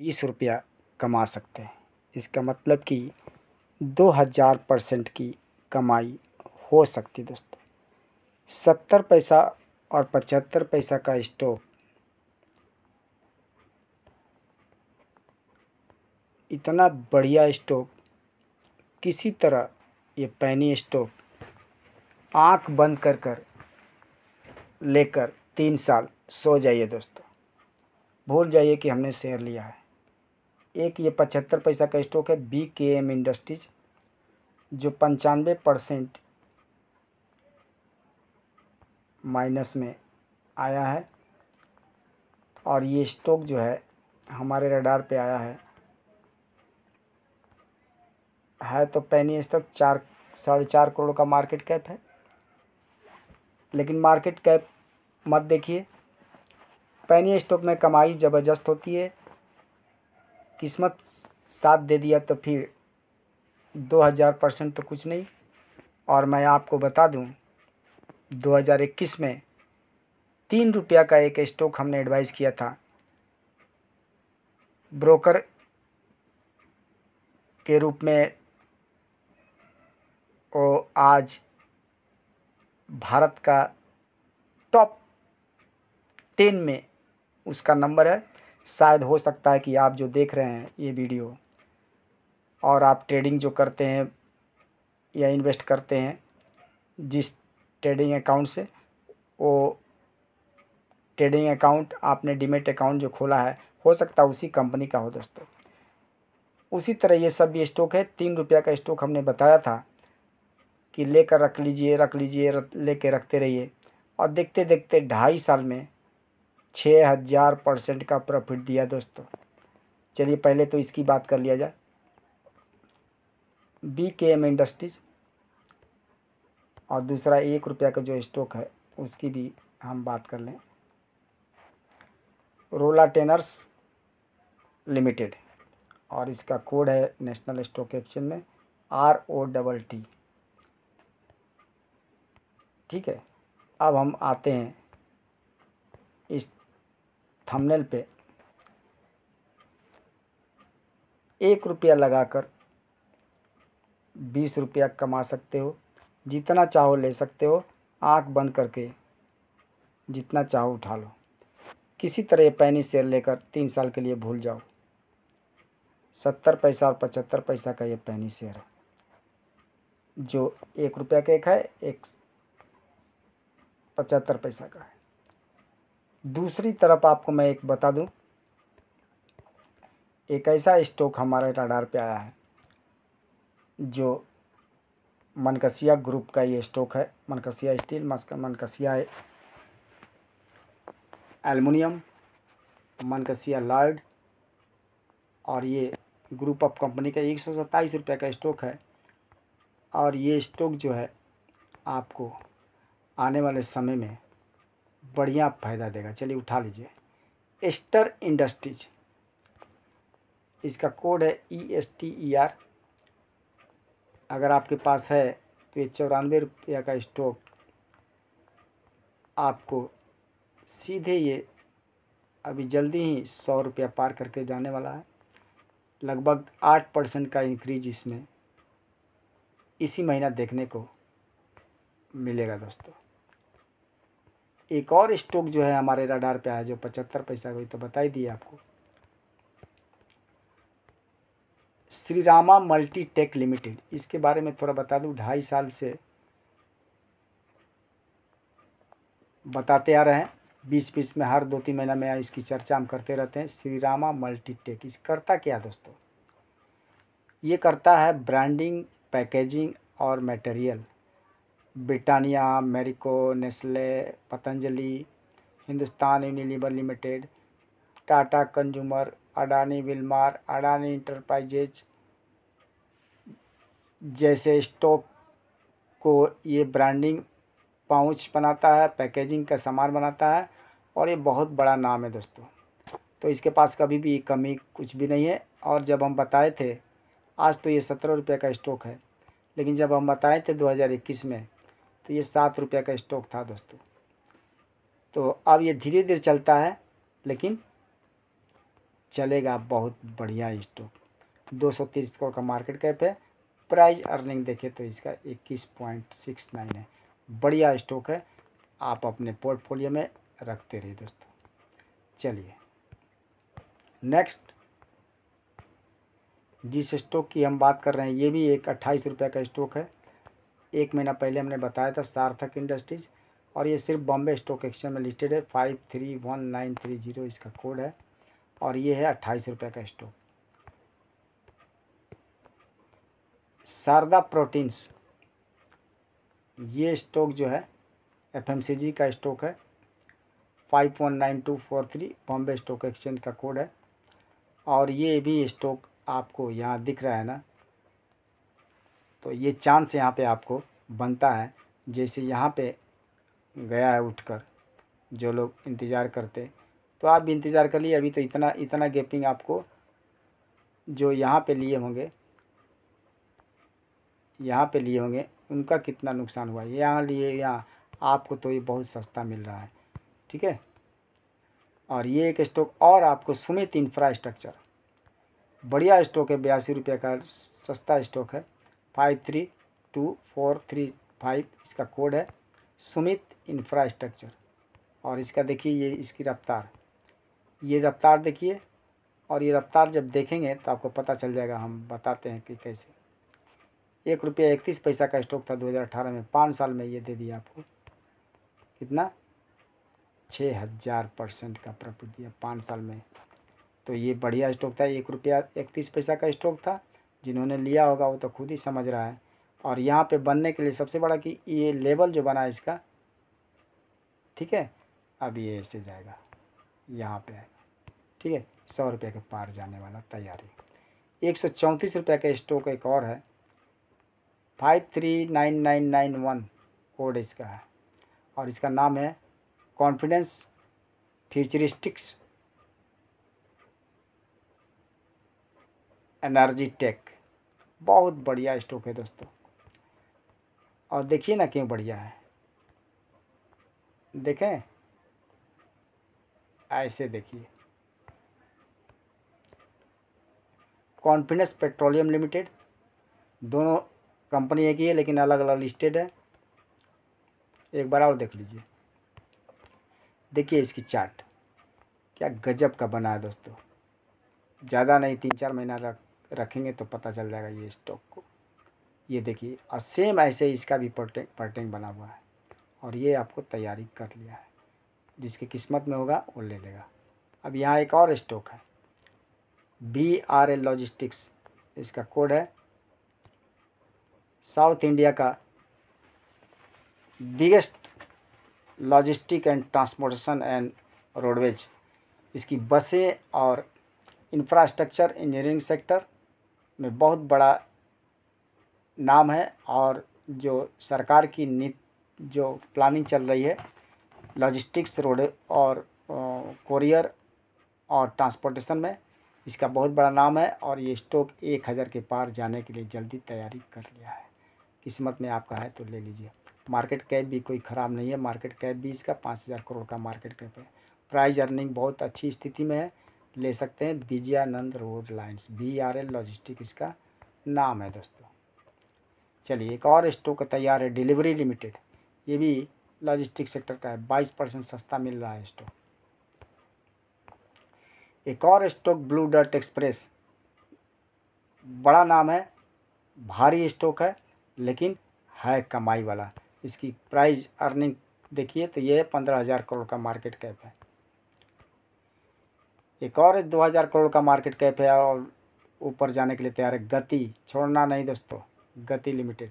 बीस रुपया कमा सकते हैं इसका मतलब कि दो हज़ार परसेंट की कमाई हो सकती दोस्तों सत्तर पैसा और पचहत्तर पैसा का स्टॉक इतना बढ़िया स्टॉक किसी तरह ये पैनी स्टॉक आंख बंद कर कर लेकर तीन साल सो जाइए दोस्तों भूल जाइए कि हमने शेयर लिया है एक ये पचहत्तर पैसा का स्टॉक है बी के एम इंडस्ट्रीज जो पंचानवे परसेंट माइनस में आया है और ये स्टॉक जो है हमारे रडार पे आया है है तो पैनी स्टॉक चार साढ़े चार करोड़ का मार्केट कैप है लेकिन मार्केट कैप मत देखिए पैनी स्टॉक में कमाई ज़बरदस्त होती है किस्मत साथ दे दिया तो फिर दो हज़ार परसेंट तो कुछ नहीं और मैं आपको बता दूं 2021 में तीन रुपया का एक स्टॉक हमने एडवाइस किया था ब्रोकर के रूप में वो आज भारत का टॉप टेन में उसका नंबर है शायद हो सकता है कि आप जो देख रहे हैं ये वीडियो और आप ट्रेडिंग जो करते हैं या इन्वेस्ट करते हैं जिस ट्रेडिंग अकाउंट से वो ट्रेडिंग अकाउंट आपने डिमेट अकाउंट जो खोला है हो सकता है उसी कंपनी का हो दोस्तों उसी तरह ये सब ये स्टॉक है तीन रुपया का स्टॉक हमने बताया था कि लेकर रख लीजिए रख लीजिए ले कर रखते रहिए और देखते देखते ढाई साल में छः हज़ार परसेंट का प्रॉफिट दिया दोस्तों चलिए पहले तो इसकी बात कर लिया जाए बी के एम इंडस्ट्रीज़ और दूसरा एक रुपया का जो स्टॉक है उसकी भी हम बात कर लें रोला टेनर्स लिमिटेड और इसका कोड है नेशनल स्टॉक एक्सचेंज में आर ओ डबल टी ठीक है अब हम आते हैं इस थंबनेल पे एक रुपया लगाकर बीस रुपया कमा सकते हो जितना चाहो ले सकते हो आंख बंद करके जितना चाहो उठा लो किसी तरह ये पैनी शेयर लेकर तीन साल के लिए भूल जाओ सत्तर पैसा और पचहत्तर पैसा का ये पैनी शेयर है जो एक रुपया का एक है एक पचहत्तर पैसा का है दूसरी तरफ आपको मैं एक बता दूं एक ऐसा स्टॉक हमारे रडार पे आया है जो मनकसिया ग्रुप का ये स्टॉक है मनकसिया स्टील मनकसिया एलमिनियम मनकसिया लार्ड और ये ग्रुप ऑफ कंपनी का एक सौ सत्ताईस रुपये का स्टॉक है और ये स्टॉक जो है आपको आने वाले समय में बढ़िया फायदा देगा चलिए उठा लीजिए एस्टर इंडस्ट्रीज इसका कोड है E S T E R अगर आपके पास है तो ये चौरानवे रुपया का स्टॉक आपको सीधे ये अभी जल्दी ही सौ रुपया पार करके जाने वाला है लगभग आठ परसेंट का इंक्रीज इसमें इसी महीना देखने को मिलेगा दोस्तों एक और स्टॉक जो है हमारे रडार पे आया जो पचहत्तर पैसा कोई तो बता ही दिया आपको Shri Rama multi tech limited इसके बारे में थोड़ा बता दूं ढाई साल से बताते आ रहे हैं बीच बीच में हर दो तीन महीना में इसकी चर्चा हम करते रहते हैं श्री रामा मल्टीटेक इस करता क्या दोस्तों ये करता है ब्रांडिंग पैकेजिंग और material Britannia Marico Nestle Patanjali Hindustan Unilever limited Tata consumer Adani Wilmar Adani enterprises जैसे स्टॉक को ये ब्रांडिंग पाउच बनाता है पैकेजिंग का सामान बनाता है और ये बहुत बड़ा नाम है दोस्तों तो इसके पास कभी भी कमी कुछ भी नहीं है और जब हम बताए थे आज तो ये सत्रह रुपये का स्टॉक है लेकिन जब हम बताए थे 2021 में तो ये सात रुपये का स्टॉक था दोस्तों तो अब ये धीरे धीरे चलता है लेकिन चलेगा बहुत बढ़िया स्टॉक दो सौ तीस करोड़ का मार्केट कैप है प्राइस अर्निंग देखिए तो इसका इक्कीस पॉइंट सिक्स नाइन है बढ़िया स्टॉक है आप अपने पोर्टफोलियो में रखते रहिए दोस्तों चलिए नेक्स्ट जिस स्टॉक की हम बात कर रहे हैं ये भी एक अट्ठाईस रुपये का स्टॉक है एक महीना पहले हमने बताया था सार्थक इंडस्ट्रीज़ और ये सिर्फ बॉम्बे स्टॉक एक्सचेंज में लिस्टेड है five three one nine three zero इसका कोड है और ये है अट्ठाईस रुपये का स्टॉक शारदा प्रोटीन्स ये स्टॉक जो है एफएमसीजी का स्टॉक है five one nine two four three Bombay stock exchange का कोड है और ये भी स्टॉक आपको यहाँ दिख रहा है ना तो ये चांस यहाँ पे आपको बनता है जैसे यहाँ पे गया है उठकर जो लोग इंतज़ार करते तो आप भी इंतज़ार लिए अभी तो इतना इतना गैपिंग आपको जो यहाँ पे लिए होंगे यहाँ पे लिए होंगे उनका कितना नुकसान हुआ यहाँ लिए यहाँ आपको तो ये बहुत सस्ता मिल रहा है ठीक है और ये एक स्टॉक और आपको सुमित इंफ्रास्ट्रक्चर बढ़िया स्टॉक है बयासी रुपये का सस्ता स्टॉक है five three two four three five इसका कोड है सुमित इंफ्रास्ट्रक्चर और इसका देखिए ये इसकी रफ्तार ये रफ्तार देखिए और ये रफ्तार जब देखेंगे तो आपको पता चल जाएगा हम बताते हैं कि कैसे एक रुपया इकतीस पैसा का स्टॉक था 2018 में पाँच साल में ये दे दिया आपको कितना छः हज़ार परसेंट का प्रॉफिट दिया पाँच साल में तो ये बढ़िया स्टॉक था एक रुपया इकतीस पैसा का स्टॉक था जिन्होंने लिया होगा वो तो खुद ही समझ रहा है और यहाँ पे बनने के लिए सबसे बड़ा कि ये लेवल जो बना है इसका ठीक है अब ये ऐसे जाएगा यहाँ पे ठीक है सौ रुपये के पार जाने वाला तैयारी एक सौ चौंतीस रुपये का स्टोक एक और है five three nine nine nine one code इसका है और इसका नाम है कॉन्फिडेंस फ्यूचरिस्टिक्स एनर्जी टेक बहुत बढ़िया स्टॉक है दोस्तों और देखिए ना क्यों बढ़िया है देखें ऐसे देखिए कॉन्फिडेंस पेट्रोलियम लिमिटेड दोनों कंपनी एक ही है लेकिन अलग अलग लिस्टेड है एक बार और देख लीजिए देखिए इसकी चार्ट क्या गजब का बना है दोस्तों ज़्यादा नहीं तीन चार महीना तक रखेंगे तो पता चल जाएगा ये स्टॉक को ये देखिए और सेम ऐसे इसका भी पर्टिंग पर्टिंग बना हुआ है और ये आपको तैयारी कर लिया है जिसकी किस्मत में होगा वो ले लेगा अब यहाँ एक और स्टॉक है बी आर एल लॉजिस्टिक्स इसका कोड है साउथ इंडिया का biggest logistic and transportation and roadways इसकी बसें और इंफ्रास्ट्रक्चर इंजीनियरिंग सेक्टर में बहुत बड़ा नाम है और जो सरकार की नीति जो प्लानिंग चल रही है लॉजिस्टिक्स रोड और कोरियर और ट्रांसपोर्टेशन में इसका बहुत बड़ा नाम है और ये स्टॉक एक हज़ार के पार जाने के लिए जल्दी तैयारी कर लिया है किस्मत में आपका है तो ले लीजिए मार्केट कैप भी कोई ख़राब नहीं है मार्केट कैप भी इसका पाँच हज़ार करोड़ का मार्केट कैप है प्राइस अर्निंग बहुत अच्छी स्थिति में है ले सकते हैं Vijayanand road lines B R L logistic इसका नाम है दोस्तों चलिए एक और स्टॉक तैयार है डिलीवरी लिमिटेड ये भी लॉजिस्टिक सेक्टर का है बाईस परसेंट सस्ता मिल रहा है स्टॉक एक और स्टॉक ब्लू डर्ट एक्सप्रेस बड़ा नाम है भारी स्टॉक है लेकिन है कमाई वाला इसकी प्राइस अर्निंग देखिए तो ये पंद्रह हज़ार करोड़ का मार्केट कैप है एक और दो हज़ार करोड़ का मार्केट कैप है और ऊपर जाने के लिए तैयार है गति छोड़ना नहीं दोस्तों गति लिमिटेड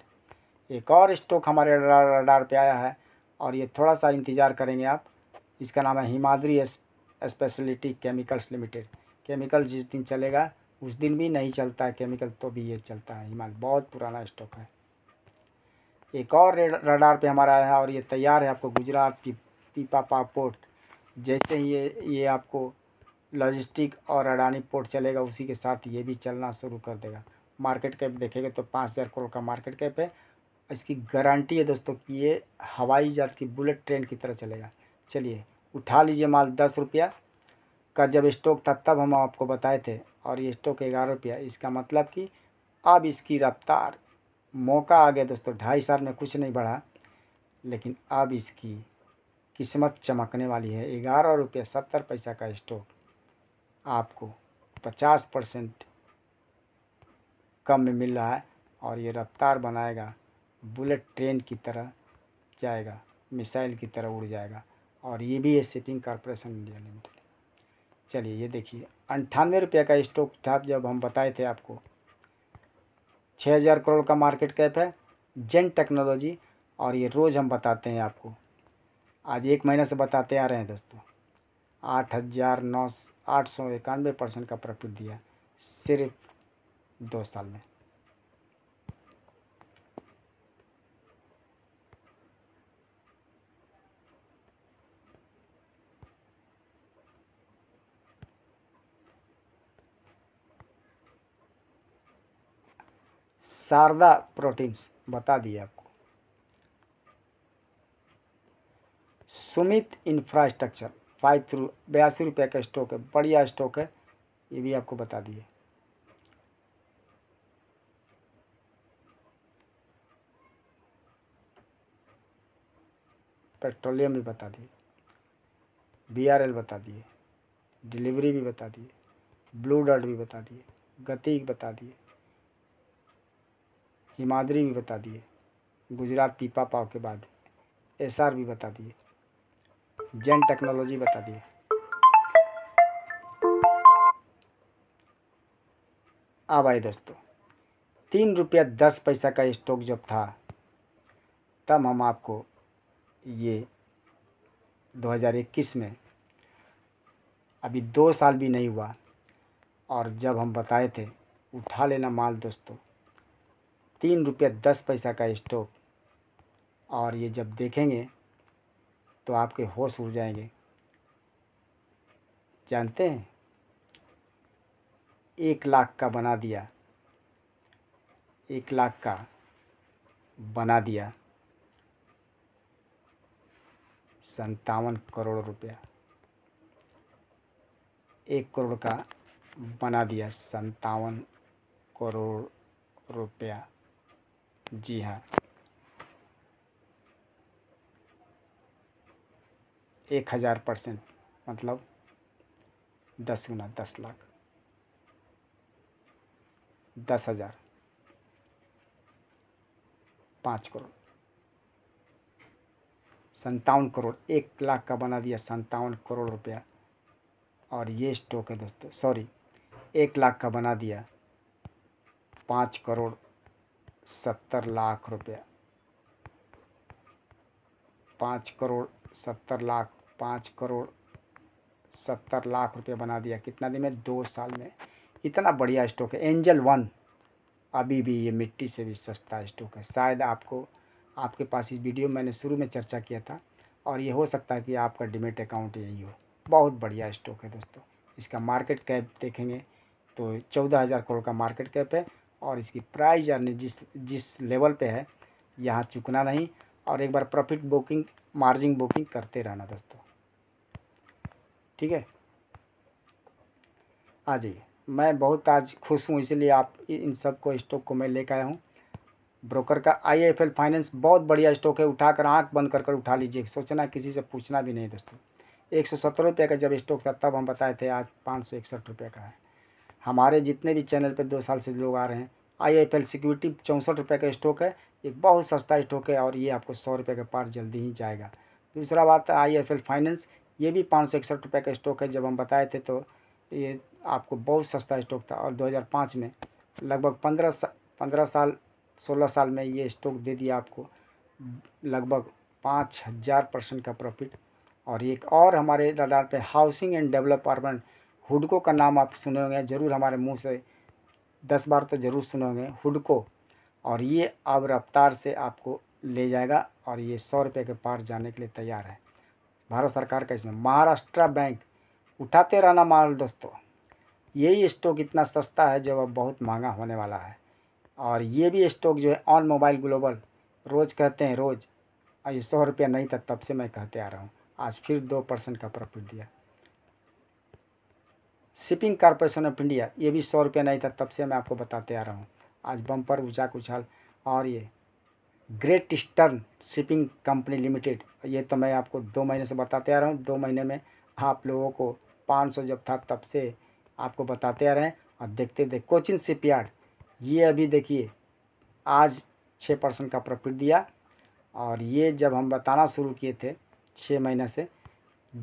एक और स्टॉक हमारे रडार पे आया है और ये थोड़ा सा इंतज़ार करेंगे आप इसका नाम है Himadri speciality chemicals limited chemical जिस दिन चलेगा उस दिन भी नहीं चलता है केमिकल तो भी ये चलता है हिमाल बहुत पुराना स्टॉक है एक और रडार पे हमारा आया है और ये तैयार है आपको गुजरात की पीपा पापोर्ट जैसे ही ये ये आपको लॉजिस्टिक और अडानी पोर्ट चलेगा उसी के साथ ये भी चलना शुरू कर देगा मार्केट कैप देखेंगे तो पाँच हज़ार करोड़ का मार्केट कैप है इसकी गारंटी है दोस्तों कि ये हवाई जहाज की बुलेट ट्रेन की तरह चलेगा चलिए उठा लीजिए माल दस रुपया का जब स्टॉक था तब हम आपको बताए थे और ये स्टॉक ग्यारह रुपया इसका मतलब कि अब इसकी रफ्तार मौका आ गया दोस्तों ढाई साल में कुछ नहीं बढ़ा लेकिन अब इसकी किस्मत चमकने वाली है ग्यारह रुपये सत्तर पैसा का स्टॉक आपको पचास परसेंट कम में मिल रहा है और ये रफ्तार बनाएगा बुलेट ट्रेन की तरह जाएगा मिसाइल की तरह उड़ जाएगा और ये भी है शिपिंग कॉरपोरेशन इंडिया लिमिटेड चलिए ये देखिए अंठानवे रुपये का स्टॉक था जब हम बताए थे आपको छः हज़ार करोड़ का मार्केट कैप है जेन टेक्नोलॉजी और ये रोज़ हम बताते हैं आपको आज एक महीने से बताते आ रहे हैं दोस्तों आठ हज़ार नौ आठ सौ इक्यानवे परसेंट का प्रॉफिट दिया सिर्फ दो साल में शारदा प्रोटीन्स बता दिए आपको सुमित इंफ्रास्ट्रक्चर फाइव थ्रू बयासी रुपये का स्टॉक है बढ़िया स्टॉक है ये भी आपको बता दिए पेट्रोलियम भी बता दिए बीआरएल बता दिए डिलीवरी भी बता दिए ब्लू डर्ट भी बता दिए गति बता दिए हिमाद्री भी बता दिए गुजरात पीपा पाव के बाद एसआर भी बता दिए जेन टेक्नोलॉजी बता दी अब आए दोस्तों तीन रुपया दस पैसा का स्टॉक जब था तब हम आपको ये 2021 में अभी दो साल भी नहीं हुआ और जब हम बताए थे उठा लेना माल दोस्तों तीन रुपया दस पैसा का स्टॉक और ये जब देखेंगे तो आपके होश उड़ जाएंगे जानते हैं एक लाख का बना दिया एक लाख का बना दिया संतावन करोड़ रुपया एक करोड़ का बना दिया संतावन करोड़ रुपया जी हाँ एक हज़ार परसेंट मतलब दस गुना दस लाख दस हज़ार पाँच करोड़ संतावन करोड़ एक लाख का बना दिया संतावन करोड़ रुपया और ये स्टॉक है दोस्तों सॉरी एक लाख का बना दिया पाँच करोड़ सत्तर लाख रुपया पाँच करोड़ सत्तर लाख पाँच करोड़ सत्तर लाख रुपए बना दिया कितना दिन में दो साल में इतना बढ़िया स्टॉक है एंजल वन अभी भी ये मिट्टी से भी सस्ता स्टॉक है शायद आपको आपके पास इस वीडियो मैंने शुरू में चर्चा किया था और ये हो सकता है कि आपका डिमेट अकाउंट यही हो बहुत बढ़िया स्टॉक है दोस्तों इसका मार्केट कैप देखेंगे तो चौदह हज़ार करोड़ का मार्केट कैप है और इसकी प्राइस यानी जिस जिस लेवल पे है यहाँ चुकना नहीं और एक बार प्रॉफिट बुकिंग मार्जिन बुकिंग करते रहना दोस्तों ठीक है आ जाइए मैं बहुत आज खुश हूँ इसलिए आप इन सब को स्टॉक को मैं लेकर आया हूँ ब्रोकर का आई एफ एल फाइनेंस बहुत बढ़िया स्टॉक है उठाकर आँख बंद कर कर उठा लीजिए सोचना किसी से पूछना भी नहीं दोस्तों एक सौ सत्तर रुपये का जब स्टॉक था तब हम बताए थे आज पाँच सौ इकसठ रुपये का है हमारे जितने भी चैनल पर दो साल से लोग आ रहे हैं आई एफ एल सिक्योरिटी चौंसठ रुपये का स्टॉक है एक बहुत सस्ता स्टॉक है और ये आपको सौ रुपये के पार जल्दी ही जाएगा दूसरा बात है आई एफ एल फाइनेंस ये भी पाँच सौ इकसठ रुपये का स्टॉक है जब हम बताए थे तो ये आपको बहुत सस्ता स्टॉक था और 2005 में लगभग पंद्रह पंद्रह साल सोलह साल में ये स्टॉक दे दिया आपको लगभग पाँच हज़ार परसेंट का प्रॉफिट और एक और हमारे रडार पे हाउसिंग एंड डेवलपमेंट हुडको का नाम आप सुने होंगे ज़रूर हमारे मुंह से दस बार तो ज़रूर सुने होंगे हुडको और ये अब रफ्तार से आपको ले जाएगा और ये सौ रुपये के पार जाने के लिए तैयार है भारत सरकार का इसमें महाराष्ट्र बैंक उठाते रहना माल दोस्तों यही स्टॉक इतना सस्ता है जो अब बहुत महंगा होने वाला है और ये भी स्टॉक जो है ऑन मोबाइल ग्लोबल रोज़ कहते हैं रोज़ ये सौ रुपया नहीं था तब से मैं कहते आ रहा हूँ आज फिर दो परसेंट का प्रॉफिट दिया शिपिंग कॉरपोरेशन ऑफ इंडिया ये भी सौ रुपया नहीं था तब से मैं आपको बताते आ रहा हूँ आज बम्पर उचाक उछाल और ये great eastern shipping company limited ये तो मैं आपको दो महीने से बताते आ रहा हूँ दो महीने में आप लोगों को पाँच सौ जब था तब से आपको बताते आ रहे हैं और देखते देख कोचिन शिपयार्ड ये अभी देखिए आज छः परसेंट का प्रॉफिट दिया और ये जब हम बताना शुरू किए थे छः महीने से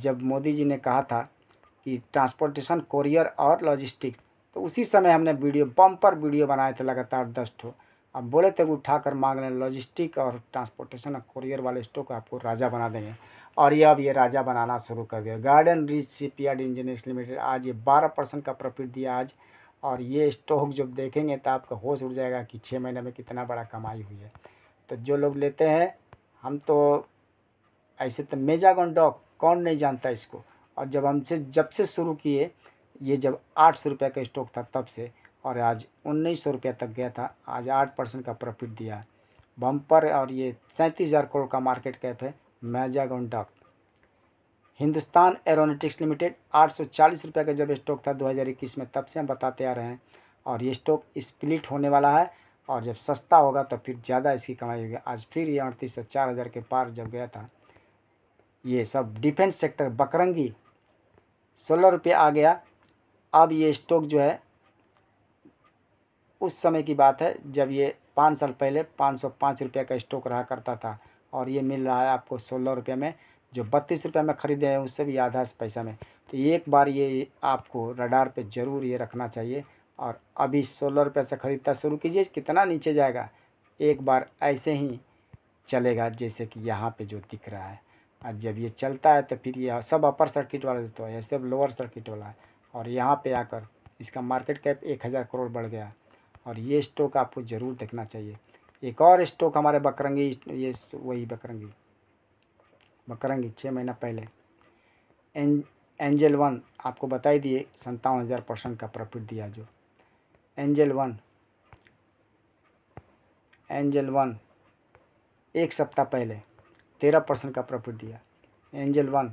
जब मोदी जी ने कहा था कि ट्रांसपोर्टेशन कोरियर और लॉजिस्टिक्स तो उसी समय हमने वीडियो बम्पर वीडियो बनाए थे लगातार दस ठो अब बोले थे उठा कर मांग लें लॉजिस्टिक और ट्रांसपोर्टेशन और कुरियर वाले स्टोक आपको राजा बना देंगे और ये अब ये राजा बनाना शुरू कर दिया गार्डन पी शिपयार्ड इंजीनियर्स लिमिटेड आज ये बारह परसेंट का प्रॉफिट दिया आज और ये स्टॉक जब देखेंगे तो आपका होश उड़ जाएगा कि छः महीने में कितना बड़ा कमाई हुई है तो जो लोग लेते हैं हम तो ऐसे तो मेजागन डॉग कौन नहीं जानता इसको और जब हमसे जब से शुरू किए ये जब आठ सौ रुपये का स्टॉक था तब से और आज उन्नीस सौ रुपये तक गया था आज आठ परसेंट का प्रॉफिट दिया है बम्पर और ये सैंतीस हज़ार करोड़ का मार्केट कैप है Mazagon dock Hindustan aeronautics limited आठ सौ चालीस रुपये का जब स्टॉक था दो हज़ार इक्कीस में तब से हम बताते आ रहे हैं और ये स्टॉक स्प्लिट होने वाला है और जब सस्ता होगा तो फिर ज़्यादा इसकी कमाई होगी आज फिर ये अड़तीस सौ चार हज़ार के पार जब गया था ये सब डिफेंस सेक्टर बकरंगी सोलह रुपये आ गया अब ये स्टॉक जो है उस समय की बात है जब ये पाँच साल पहले पाँच सौ पाँच रुपये का स्टॉक रहा करता था और ये मिल रहा है आपको सोलह रुपये में जो बत्तीस रुपये में ख़रीदे हैं उससे भी आधा पैसा में तो एक बार ये आपको रडार पे ज़रूर ये रखना चाहिए और अभी सोलह रुपये से ख़रीदता शुरू कीजिए कितना नीचे जाएगा एक बार ऐसे ही चलेगा जैसे कि यहाँ पर जो दिख रहा है और जब ये चलता है तो फिर ये सब अपर सर्किट वाला देता तो है सब लोअर सर्किट वाला है और यहाँ पर आकर इसका मार्केट कैप एक हज़ार करोड़ बढ़ गया और ये स्टॉक आपको ज़रूर देखना चाहिए एक और स्टॉक हमारे बकरंगी ये वही बकरंगी बकरंगी छः महीना पहले एन एंजल वन आपको बताई दिए संतावन हज़ार परसेंट का प्रॉफिट दिया जो एंजल वन एंजल वन एक सप्ताह पहले तेरह परसेंट का प्रॉफिट दिया एंजल वन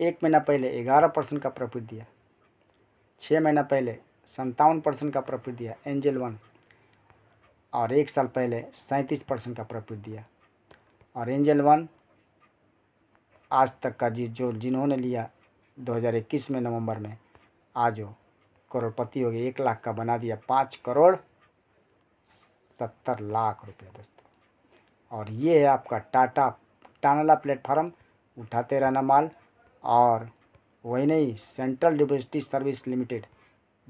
एक महीना पहले ग्यारह परसेंट का प्रॉफिट दिया छः महीना पहले संतावन परसेंट का प्रॉफिट दिया एंजल वन और एक साल पहले सैंतीस परसेंट का प्रॉफिट दिया और एंजल वन आज तक का जी जो जिन्होंने लिया 2021 में नवंबर में आज वो करोड़पति हो गए एक लाख का बना दिया पाँच करोड़ सत्तर लाख रुपये दोस्तों और ये है आपका टाटा टानला प्लेटफार्म उठाते रहना माल और वही नहीं सेंट्रल डिपोजिटरी सर्विस लिमिटेड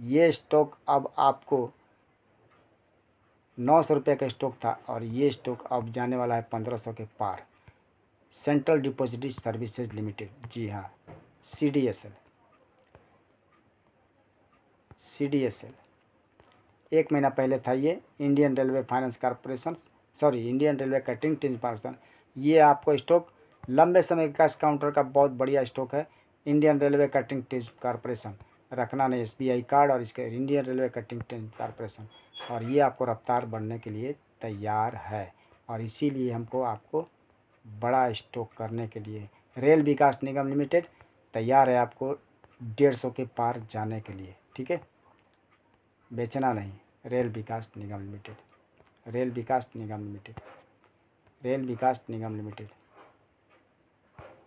ये स्टॉक अब आपको नौ सौ रुपये का स्टॉक था और ये स्टॉक अब जाने वाला है पंद्रह सौ के पार सेंट्रल डिपॉजिटरी सर्विसेज लिमिटेड जी हाँ C D S L C D S L एक महीना पहले था ये Indian railway finance corporation sorry Indian railway catering transportation ये आपको स्टॉक लंबे समय का इस काउंटर का बहुत बढ़िया स्टॉक है इंडियन रेलवे कटिंग ट्रिज कॉरपोरेशन रखना नहीं एस कार्ड और इसके Indian railway catering train corporation और ये आपको रफ्तार बढ़ने के लिए तैयार है और इसीलिए हमको आपको बड़ा स्टॉक करने के लिए रेल विकास निगम लिमिटेड तैयार है आपको डेढ़ सौ के पार जाने के लिए ठीक है बेचना नहीं rail Vikas Nigam limited rail Vikas Nigam limited rail Vikas Nigam limited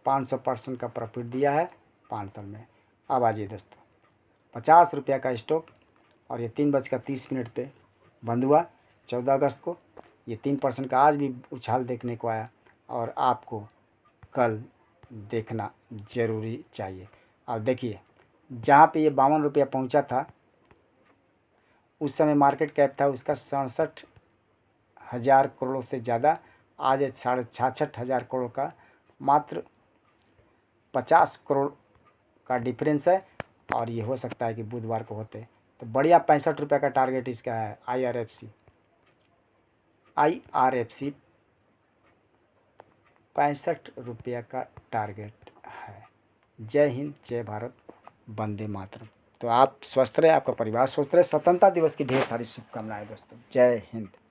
पाँच सौ परसेंट का प्रॉफिट दिया है पाँच साल में अब आ जाइए दोस्तों पचास रुपया का स्टॉक और ये तीन बजकर तीस मिनट पे बंद हुआ चौदह अगस्त को ये तीन परसेंट का आज भी उछाल देखने को आया और आपको कल देखना ज़रूरी चाहिए अब देखिए जहाँ पे ये बावन रुपया पहुँचा था उस समय मार्केट कैप था उसका सड़सठ हज़ार करोड़ से ज़्यादा आज साढ़े छाछठ हज़ार करोड़ का मात्र पचास करोड़ का डिफरेंस है और ये हो सकता है कि बुधवार को होते तो बढ़िया पैंसठ रुपये का टारगेट इसका है I R F C I R F C पैंसठ रुपये का टारगेट है जय हिंद जय भारत वंदे मातरम तो आप स्वस्थ रहे आपका परिवार स्वस्थ रहे स्वतंत्रता दिवस की ढेर सारी शुभकामनाएं दोस्तों जय हिंद